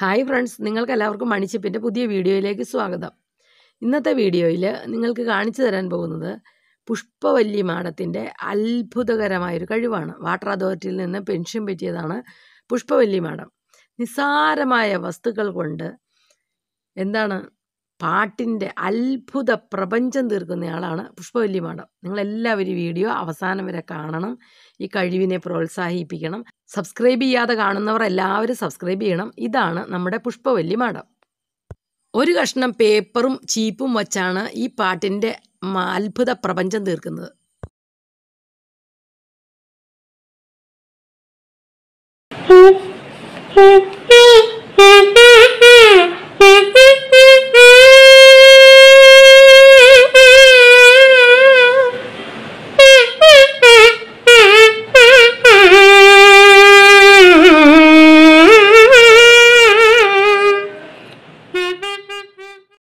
Hi friends എല്ലാവർക്കും മണിച്ചിപ്പിൻ്റെ പുതിയ വീഡിയോയിലേക്ക് സ്വാഗതം ഇന്നത്തെ വീഡിയോയിൽ നിങ്ങൾക്ക് കാണിച്ചു തരാൻ പോകുന്നത് പുഷ്പവല്ലി മാഡത്തിൻ്റെ അത്ഭുതകരമായൊരു കഴിവാണ് വാട്ടർ അതോറിറ്റിയിൽ നിന്ന് പെൻഷൻ പറ്റിയതാണ് പുഷ്പവല്ലി മാഡം നിസ്സാരമായ വസ്തുക്കൾ കൊണ്ട് എന്താണ് പാട്ടിൻ്റെ അത്ഭുത പ്രപഞ്ചം തീർക്കുന്നയാളാണ് പുഷ്പവല്ലി മാഡം നിങ്ങളെല്ലാവരും വീഡിയോ അവസാനം വരെ കാണണം ഈ കഴിവിനെ പ്രോത്സാഹിപ്പിക്കണം സബ്സ്ക്രൈബ് ചെയ്യാതെ കാണുന്നവർ എല്ലാവരും സബ്സ്ക്രൈബ് ചെയ്യണം ഇതാണ് നമ്മുടെ പുഷ്പവല്ലി മാഡം ഒരു കഷ്ണം പേപ്പറും ചീപ്പും വച്ചാണ് ഈ പാട്ടിൻ്റെ അത്ഭുത പ്രപഞ്ചം തീർക്കുന്നത് Mm-hmm.